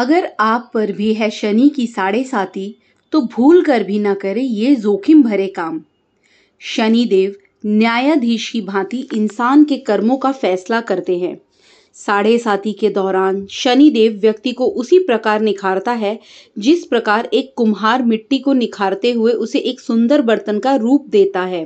अगर आप पर भी है शनि की साढ़े साथी तो भूल कर भी ना करें ये जोखिम भरे काम शनि देव न्यायाधीश की भांति इंसान के कर्मों का फैसला करते हैं साढ़े साथी के दौरान शनि देव व्यक्ति को उसी प्रकार निखारता है जिस प्रकार एक कुम्हार मिट्टी को निखारते हुए उसे एक सुंदर बर्तन का रूप देता है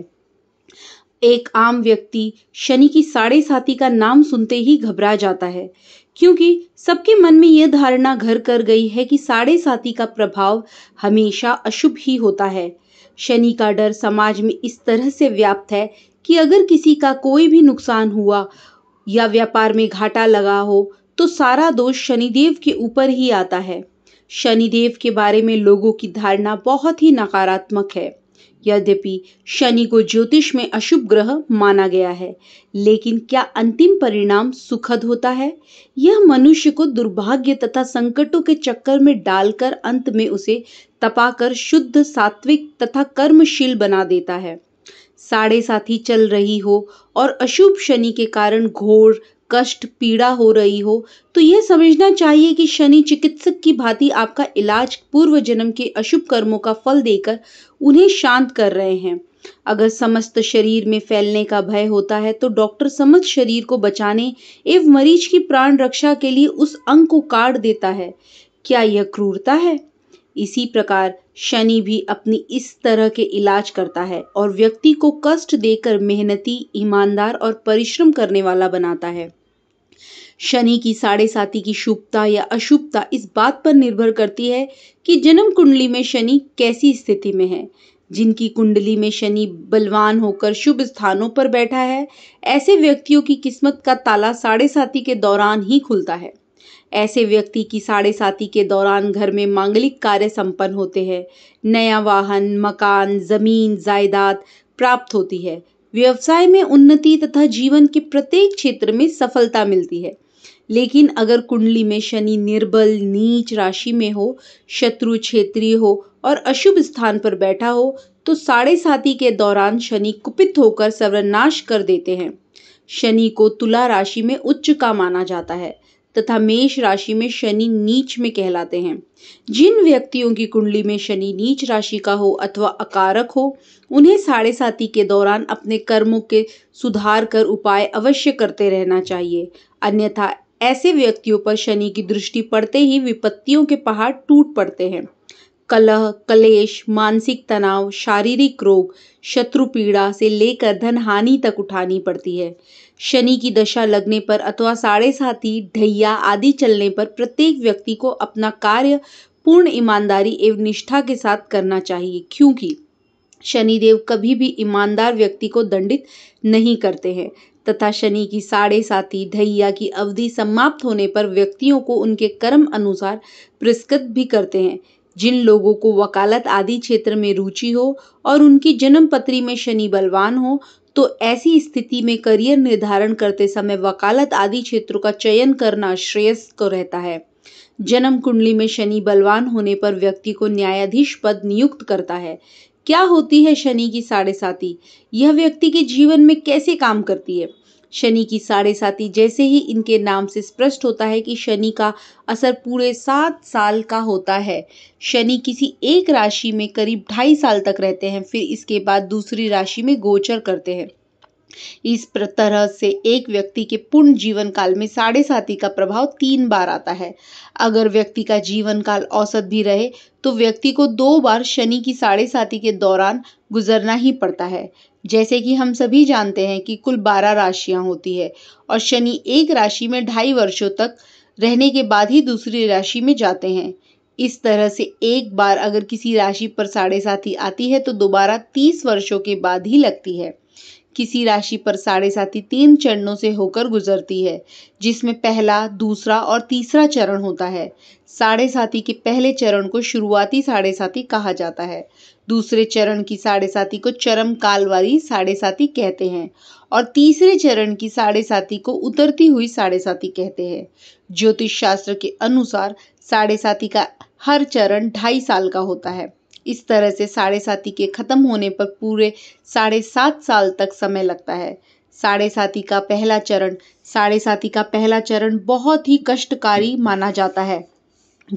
एक आम व्यक्ति शनि की साढ़े साथी का नाम सुनते ही घबरा जाता है क्योंकि सबके मन में यह धारणा घर कर गई है कि साढ़े साथी का प्रभाव हमेशा अशुभ ही होता है शनि का डर समाज में इस तरह से व्याप्त है कि अगर किसी का कोई भी नुकसान हुआ या व्यापार में घाटा लगा हो तो सारा दोष शनिदेव के ऊपर ही आता है शनिदेव के बारे में लोगों की धारणा बहुत ही नकारात्मक है यद्यपि शनि को ज्योतिष में अशुभ ग्रह माना गया है लेकिन क्या अंतिम परिणाम सुखद होता है यह मनुष्य को दुर्भाग्य तथा संकटों के चक्कर में डालकर अंत में उसे तपाकर शुद्ध सात्विक तथा कर्मशील बना देता है साढ़े साथी चल रही हो और अशुभ शनि के कारण घोर कष्ट पीड़ा हो रही हो तो यह समझना चाहिए कि शनि चिकित्सक की भांति आपका इलाज पूर्व जन्म के अशुभ कर्मों का फल देकर उन्हें शांत कर रहे हैं अगर समस्त शरीर में फैलने का भय होता है तो डॉक्टर समस्त शरीर को बचाने एवं मरीज की प्राण रक्षा के लिए उस अंग को काट देता है क्या यह क्रूरता है इसी प्रकार शनि भी अपनी इस तरह के इलाज करता है और व्यक्ति को कष्ट देकर मेहनती ईमानदार और परिश्रम करने वाला बनाता है शनि की साढ़े साथी की शुभता या अशुभता इस बात पर निर्भर करती है कि जन्म कुंडली में शनि कैसी स्थिति में है जिनकी कुंडली में शनि बलवान होकर शुभ स्थानों पर बैठा है ऐसे व्यक्तियों की किस्मत का ताला साढ़े साथी के दौरान ही खुलता है ऐसे व्यक्ति की साढ़े साथी के दौरान घर में मांगलिक कार्य संपन्न होते हैं नया वाहन मकान जमीन जायदाद प्राप्त होती है व्यवसाय में उन्नति तथा जीवन के प्रत्येक क्षेत्र में सफलता मिलती है लेकिन अगर कुंडली में शनि निर्बल नीच राशि में हो शत्रु क्षेत्रीय हो और अशुभ स्थान पर बैठा हो तो साढ़े साथी के दौरान शनि कुपित होकर सर्वनाश कर देते हैं शनि को तुला राशि में उच्च का माना जाता है तथा मेष राशि में शनि नीच में कहलाते हैं जिन व्यक्तियों की कुंडली में शनि नीच राशि का हो अथवा अकारक हो उन्हें साढ़े साथी के दौरान अपने कर्मों के सुधार कर उपाय अवश्य करते रहना चाहिए अन्यथा ऐसे व्यक्तियों पर शनि की दृष्टि पड़ते ही विपत्तियों के पहाड़ टूट पड़ते हैं कलह कलेश मानसिक तनाव शारीरिक रोग शत्रु पीड़ा से लेकर धन हानि तक उठानी पड़ती है शनि की दशा लगने पर अथवा साढ़े साथी ढैया आदि चलने पर प्रत्येक व्यक्ति को अपना कार्य पूर्ण ईमानदारी एवं निष्ठा के साथ करना चाहिए क्योंकि शनिदेव कभी भी ईमानदार व्यक्ति को दंडित नहीं करते हैं तथा शनि की साढ़े साथी धैया की अवधि समाप्त होने पर व्यक्तियों को उनके कर्म अनुसार पुरस्कृत भी करते हैं जिन लोगों को वकालत आदि क्षेत्र में रुचि हो और उनकी जन्म पत्री में शनि बलवान हो तो ऐसी स्थिति में करियर निर्धारण करते समय वकालत आदि क्षेत्रों का चयन करना श्रेयस्क रहता है जन्म कुंडली में शनि बलवान होने पर व्यक्ति को न्यायाधीश पद नियुक्त करता है क्या होती है शनि की साढ़े साथी यह व्यक्ति के जीवन में कैसे काम करती है शनि की साढ़े साथी जैसे ही इनके नाम से स्पष्ट होता है कि शनि का असर पूरे सात साल का होता है शनि किसी एक राशि में करीब ढाई साल तक रहते हैं फिर इसके बाद दूसरी राशि में गोचर करते हैं इस तरह से एक व्यक्ति के पूर्ण जीवन काल में साढ़े साथी का प्रभाव तीन बार आता है अगर व्यक्ति का जीवन काल औसत भी रहे तो व्यक्ति को दो बार शनि की साढ़े साथी के दौरान गुजरना ही पड़ता है जैसे कि हम सभी जानते हैं कि कुल बारह राशियां होती है और शनि एक राशि में ढाई वर्षों तक रहने के बाद ही दूसरी राशि में जाते हैं इस तरह से एक बार अगर किसी राशि पर साढ़े साथी आती है तो दोबारा तीस वर्षों के बाद ही लगती है किसी राशि पर साढ़े साथी तीन चरणों से होकर गुजरती है जिसमें पहला दूसरा और तीसरा चरण होता है साढ़े साथी के पहले चरण को शुरुआती साढ़े साथी कहा जाता है दूसरे चरण की साढ़े साथी को चरम काल वाली साढ़े साथी कहते हैं और तीसरे चरण की साढ़े साथी को उतरती हुई साढ़े साथी कहते हैं ज्योतिष शास्त्र के अनुसार साढ़े साथी का हर चरण ढाई साल का होता है इस तरह से साढ़े साथी के ख़त्म होने पर पूरे साढ़े सात साल तक समय लगता है साढ़े साथी का पहला चरण साढ़े साथी का पहला चरण बहुत ही कष्टकारी माना जाता है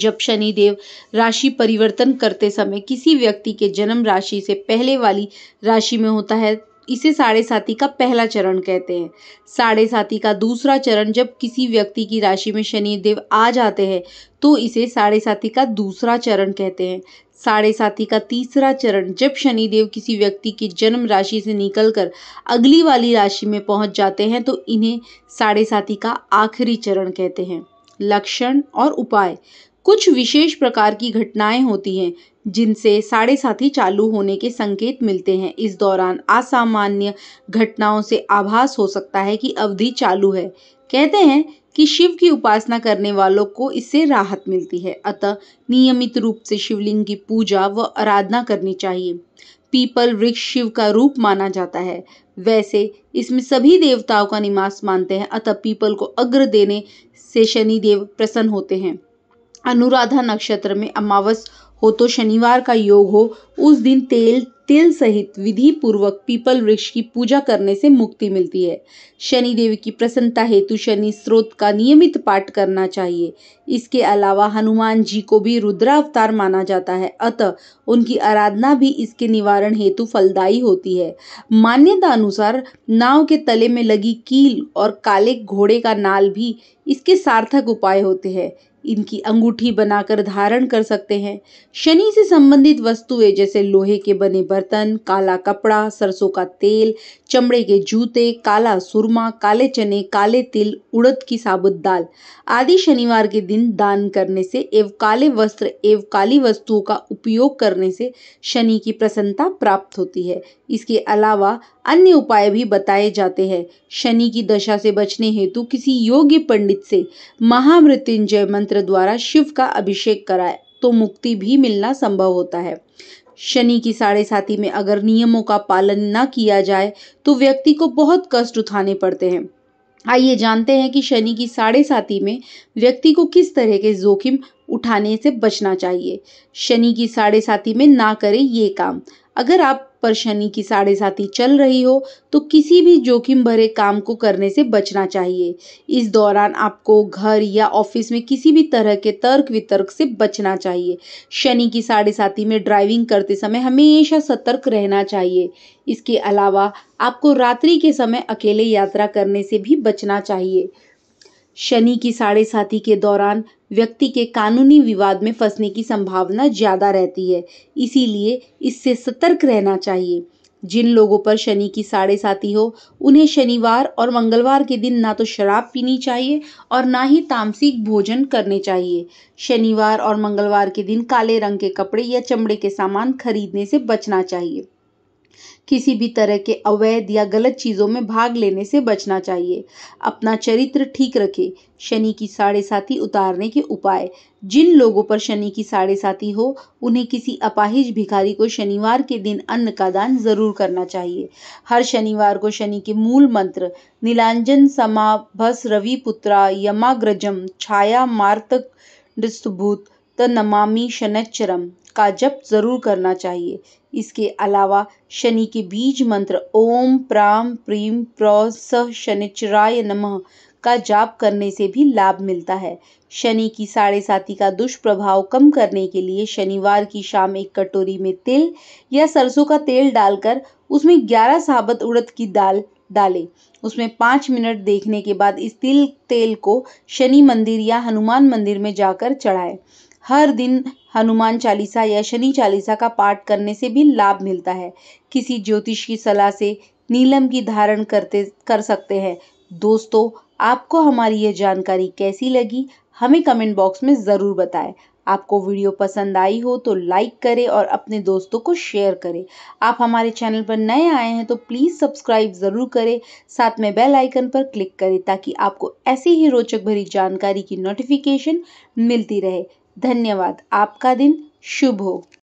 जब शनिदेव राशि परिवर्तन करते समय किसी व्यक्ति के जन्म राशि से पहले वाली राशि में होता है इसे साढ़े साथी का पहला चरण कहते हैं साढ़े साथी का दूसरा चरण जब किसी व्यक्ति की राशि में शनि देव आ जाते हैं तो इसे साढ़े साथी का दूसरा चरण कहते हैं साढ़े साथी का तीसरा चरण जब शनिदेव किसी व्यक्ति की जन्म राशि से निकलकर अगली वाली राशि में पहुंच जाते हैं तो इन्हें साढ़े साथी का आखिरी चरण कहते हैं लक्षण और उपाय कुछ विशेष प्रकार की घटनाएं होती हैं जिनसे साढ़े साथी चालू होने के संकेत मिलते हैं इस दौरान असामान्य घटनाओं से आभास हो सकता है कि अवधि चालू है कहते हैं कि शिव की उपासना करने वालों को इससे राहत मिलती है अतः नियमित रूप से शिवलिंग की पूजा व आराधना करनी चाहिए पीपल वृक्ष शिव का रूप माना जाता है वैसे इसमें सभी देवताओं का निवास मानते हैं अतः पीपल को अग्र देने से शनिदेव प्रसन्न होते हैं अनुराधा नक्षत्र में अमावस हो तो शनिवार का योग हो उस दिन तेल तिल सहित विधि पूर्वक पीपल वृक्ष की पूजा करने से मुक्ति मिलती है शनि देवी की प्रसन्नता हेतु शनि स्रोत का नियमित पाठ करना चाहिए इसके अलावा हनुमान जी को भी रुद्रावतार माना जाता है अतः उनकी आराधना भी इसके निवारण हेतु फलदायी होती है मान्यता अनुसार नाव के तले में लगी कील और काले घोड़े का नाल भी इसके सार्थक उपाय होते हैं इनकी अंगूठी बनाकर धारण कर सकते हैं शनि से संबंधित वस्तुएं जैसे लोहे के बने बर्तन काला कपड़ा सरसों का तेल चमड़े के जूते काला सुरमा काले चने काले तिल उड़द की साबुत दाल आदि शनिवार के दिन दान करने से एवं काले वस्त्र एवं काली वस्तुओं का उपयोग करने से शनि की प्रसन्नता प्राप्त होती है इसके अलावा अन्य उपाय भी बताए जाते हैं शनि की दशा से बचने हेतु किसी योग्य पंडित से महामृत्युंजय मंत्र द्वारा शिव का अभिषेक कराए तो मुक्ति भी मिलना संभव होता है शनि की साढ़े साथी में अगर नियमों का पालन न किया जाए तो व्यक्ति को बहुत कष्ट उठाने पड़ते हैं आइए जानते हैं कि शनि की साढ़े साथी में व्यक्ति को किस तरह के जोखिम उठाने से बचना चाहिए शनि की साढ़े साथी में ना करें ये काम अगर आप पर शनि की साढ़े साथी चल रही हो तो किसी भी जोखिम भरे काम को करने से बचना चाहिए इस दौरान आपको घर या ऑफिस में किसी भी तरह के तर्क वितर्क से बचना चाहिए शनि की साढ़े साथी में ड्राइविंग करते समय हमेशा सतर्क रहना चाहिए इसके अलावा आपको रात्रि के समय अकेले यात्रा करने से भी बचना चाहिए शनि की साढ़े साथी के दौरान व्यक्ति के कानूनी विवाद में फंसने की संभावना ज़्यादा रहती है इसीलिए इससे सतर्क रहना चाहिए जिन लोगों पर शनि की साढ़े साथी हो उन्हें शनिवार और मंगलवार के दिन ना तो शराब पीनी चाहिए और ना ही तामसिक भोजन करने चाहिए शनिवार और मंगलवार के दिन काले रंग के कपड़े या चमड़े के सामान खरीदने से बचना चाहिए किसी भी तरह के अवैध या गलत चीज़ों में भाग लेने से बचना चाहिए अपना चरित्र ठीक रखें शनि की साढ़े साथी उतारने के उपाय जिन लोगों पर शनि की साढ़े साथी हो उन्हें किसी अपाहिज भिखारी को शनिवार के दिन अन्न का दान जरूर करना चाहिए हर शनिवार को शनि के मूल मंत्र नीलांजन समाभस रवि पुत्रा यमाग्रजम छाया मार्तक त नमामि शनचरम का जप ज़रूर करना चाहिए इसके अलावा शनि के बीज मंत्र ओम प्राम प्रीम प्र स शनिचराय नमः का जाप करने से भी लाभ मिलता है शनि की साढ़े साथी का दुष्प्रभाव कम करने के लिए शनिवार की शाम एक कटोरी में तिल या सरसों का तेल डालकर उसमें ग्यारह साबत उड़द की दाल डालें उसमें पाँच मिनट देखने के बाद इस तिल तेल को शनि मंदिर या हनुमान मंदिर में जाकर चढ़ाएं हर दिन हनुमान चालीसा या शनि चालीसा का पाठ करने से भी लाभ मिलता है किसी ज्योतिष की सलाह से नीलम की धारण करते कर सकते हैं दोस्तों आपको हमारी यह जानकारी कैसी लगी हमें कमेंट बॉक्स में ज़रूर बताएं आपको वीडियो पसंद आई हो तो लाइक करें और अपने दोस्तों को शेयर करें आप हमारे चैनल पर नए आए हैं तो प्लीज़ सब्सक्राइब ज़रूर करें साथ में बेल आइकन पर क्लिक करें ताकि आपको ऐसी ही रोचक भरी जानकारी की नोटिफिकेशन मिलती रहे धन्यवाद आपका दिन शुभ हो